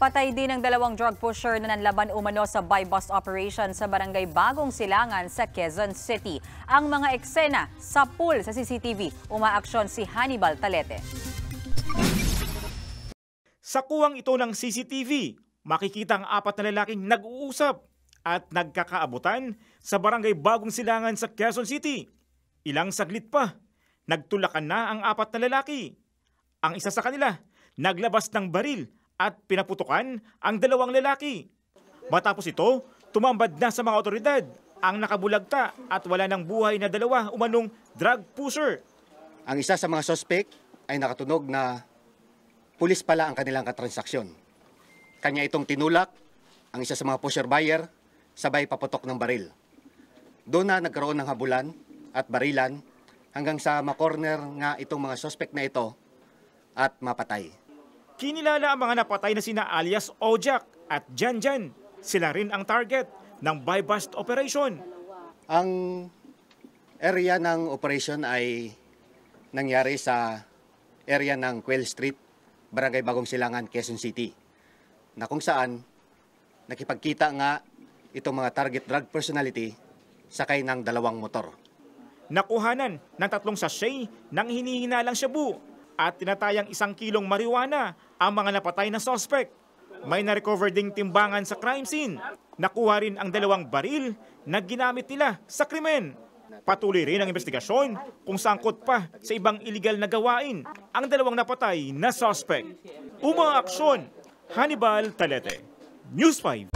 Patay din ang dalawang drug pusher na nanlaban umano sa buy-bust operation sa barangay Bagong Silangan sa Quezon City. Ang mga eksena sa pool sa CCTV. Umaaksyon si Hannibal Talete. Sa kuwang ito ng CCTV, makikita ang apat na lalaking nag-uusap at nagkakaabutan sa barangay Bagong Silangan sa Quezon City. Ilang saglit pa, nagtulakan na ang apat na lalaki. Ang isa sa kanila, naglabas ng baril at pinaputukan ang dalawang lalaki. Matapos ito, tumambad na sa mga otoridad ang nakabulagta at wala ng buhay na dalawa umanong drug pusher. Ang isa sa mga sospek ay nakatunog na pulis pala ang kanilang katransaksyon. Kanya itong tinulak, ang isa sa mga pusher buyer, sabay paputok ng baril. Doon na nagkaroon ng habulan at barilan hanggang sa makorner nga itong mga sospek na ito at mapatay. Kinilala ang mga napatay na sina alias Ojak at Janjan. Sila rin ang target ng buy bust operation. Ang area ng operation ay nangyari sa area ng Quail Street, Barangay Bagong Silangan, Quezon City, na kung saan nakipagkita nga itong mga target drug personality sakay ng dalawang motor. Nakuhanan ng tatlong sachet ng hinihinalang shabu at tinatayang isang kilong marijuana ang mga napatay na sospek. May na-recover ding timbangan sa crime scene. Nakuha rin ang dalawang baril na ginamit nila sa krimen. Patuloy rin ang investigasyon kung sangkot pa sa ibang iligal na gawain ang dalawang napatay na sospek. Umaaksyon, Hannibal Talete, News 5.